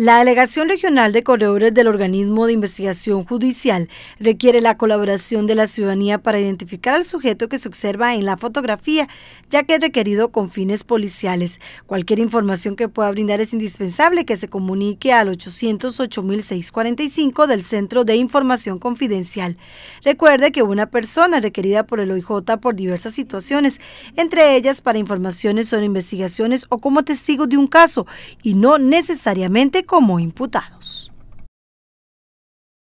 La delegación regional de corredores del organismo de investigación judicial requiere la colaboración de la ciudadanía para identificar al sujeto que se observa en la fotografía, ya que es requerido con fines policiales. Cualquier información que pueda brindar es indispensable que se comunique al 808.645 del Centro de Información Confidencial. Recuerde que una persona requerida por el OIJ por diversas situaciones, entre ellas para informaciones sobre investigaciones o como testigo de un caso, y no necesariamente como imputados.